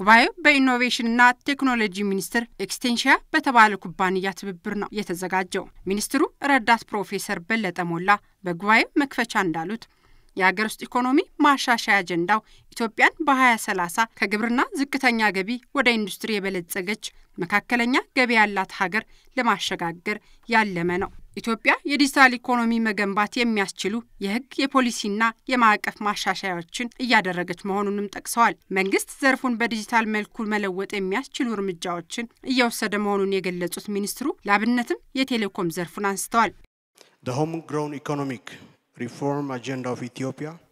ጉባኤው በኢኖቬሽንና ቴክኖሎጂ ሚኒስቴር ኤክስቴንሽያ በተባለ ኩባንያ ትብብር ነው የተዘጋጀው። ሚኒስትሩ ረዳት ፕሮፌሰር በለጠ ሞላ በጉባኤው መክፈቻ እንዳሉት የሀገር ውስጥ ኢኮኖሚ ማሻሻያ አጀንዳው ኢትዮጵያን በ2030 ከግብርና ዝቅተኛ ገቢ ወደ ኢንዱስትሪ የበለጸገች መካከለኛ ገቢ ያላት ሀገር ለማሸጋገር ያለመ ነው። ኢትዮጵያ የዲጂታል ኢኮኖሚ መገንባት የሚያስችሉ የህግ የፖሊሲና የማዕቀፍ ማሻሻያዎችን እያደረገች መሆኑንም ጠቅሰዋል። መንግስት ዘርፉን በዲጂታል መልኩ መለወጥ የሚያስችሉ እርምጃዎችን እየወሰደ መሆኑን የገለጹት ሚኒስትሩ ለአብነትም የቴሌኮም ዘርፉን አንስተዋል። the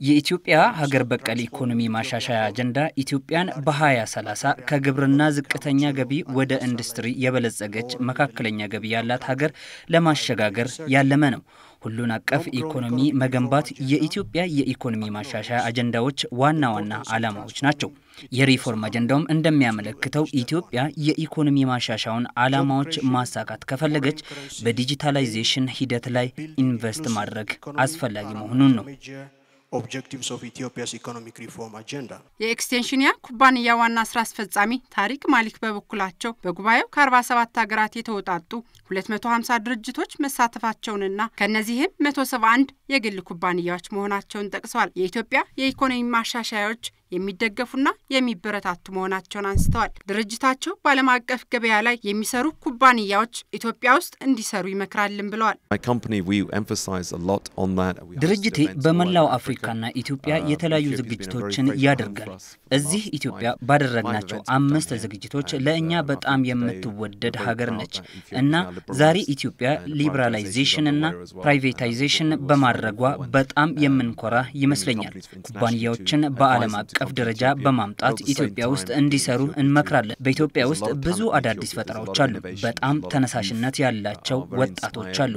የኢትዮጵያ ሀገር በቀል ኢኮኖሚ ማሻሻያ አጀንዳ ኢትዮጵያን በ2030 ከግብርና ዝቅተኛ ገቢ ወደ ኢንዱስትሪ የበለጸገች መካከለኛ ገቢ ያላት ሀገር ለማሸጋገር ያለመ ነው። ሁሉን አቀፍ ኢኮኖሚ መገንባት የኢትዮጵያ የኢኮኖሚ ማሻሻያ አጀንዳዎች ዋና ዋና ዓላማዎች ናቸው። የሪፎርም አጀንዳውም እንደሚያመለክተው ኢትዮጵያ የኢኮኖሚ ማሻሻያውን ዓላማዎች ማሳካት ከፈለገች በዲጂታላይዜሽን ሂደት ላይ ኢንቨስት ማድረግ አስፈላጊ መሆኑን ነው። ኦብጀክቲቭስ ኦፍ ኢትዮጵያስ ኢኮኖሚክ ሪፎርም አጀንዳ። የኤክስቴንሽንያ ኩባንያ ዋና ስራ አስፈጻሚ ታሪክ ማሊክ በበኩላቸው በጉባኤው ከ47 ሀገራት የተውጣጡ 250 ድርጅቶች መሳተፋቸውንና ከእነዚህም 171 የግል ኩባንያዎች መሆናቸውን ጠቅሰዋል። የኢትዮጵያ የኢኮኖሚ ማሻሻያዎች የሚደገፉና የሚበረታቱ መሆናቸውን አንስተዋል። ድርጅታቸው በዓለም አቀፍ ገበያ ላይ የሚሰሩ ኩባንያዎች ኢትዮጵያ ውስጥ እንዲሰሩ ይመክራልን ብለዋል። ድርጅቴ በመላው አፍሪካና ኢትዮጵያ uh, የተለያዩ ዝግጅቶችን ያደርጋል። እዚህ ኢትዮጵያ ባደረግናቸው አምስት ዝግጅቶች ለእኛ uh, በጣም የምትወደድ ሀገር ነች እና ዛሬ ኢትዮጵያ ሊበራላይዜሽን እና ፕራይቬታይዜሽን በማድረጓ በጣም የምንኮራ ይመስለኛል። ኩባንያዎችን በዓለም አቀፍ አቀፍ ደረጃ በማምጣት ኢትዮጵያ ውስጥ እንዲሰሩ እንመክራለን። በኢትዮጵያ ውስጥ ብዙ አዳዲስ ፈጠራዎች አሉ። በጣም ተነሳሽነት ያላቸው ወጣቶች አሉ።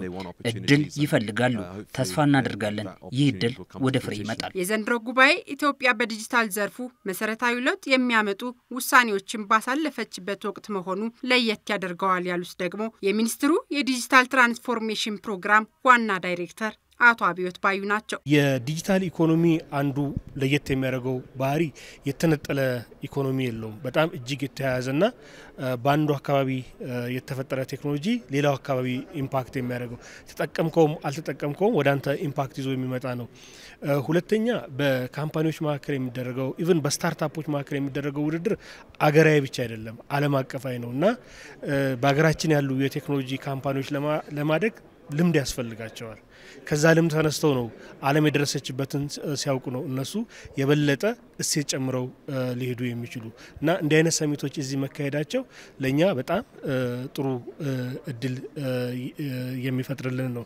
እድል ይፈልጋሉ። ተስፋ እናደርጋለን ይህ እድል ወደ ፍሬ ይመጣል። የዘንድሮ ጉባኤ ኢትዮጵያ በዲጂታል ዘርፉ መሰረታዊ ለውጥ የሚያመጡ ውሳኔዎችን ባሳለፈችበት ወቅት መሆኑ ለየት ያደርገዋል ያሉት ደግሞ የሚኒስትሩ የዲጂታል ትራንስፎርሜሽን ፕሮግራም ዋና ዳይሬክተር አቶ አብዮት ባዩ ናቸው። የዲጂታል ኢኮኖሚ አንዱ ለየት የሚያደርገው ባህሪ የተነጠለ ኢኮኖሚ የለውም። በጣም እጅግ የተያያዘና በአንዱ አካባቢ የተፈጠረ ቴክኖሎጂ ሌላው አካባቢ ኢምፓክት የሚያደርገው ተጠቀምከውም አልተጠቀምከውም ወደ አንተ ኢምፓክት ይዞ የሚመጣ ነው። ሁለተኛ በካምፓኒዎች መካከል የሚደረገው ኢቨን በስታርታፖች መካከል የሚደረገው ውድድር አገራዊ ብቻ አይደለም፣ ዓለም አቀፋዊ ነው እና በሀገራችን ያሉ የቴክኖሎጂ ካምፓኒዎች ለማደግ ልምድ ያስፈልጋቸዋል። ከዛ ልምድ ተነስተው ነው ዓለም የደረሰችበትን ሲያውቁ ነው እነሱ የበለጠ እሴት ጨምረው ሊሄዱ የሚችሉ እና እንዲህ አይነት ሰሚቶች እዚህ መካሄዳቸው ለእኛ በጣም ጥሩ እድል የሚፈጥርልን ነው።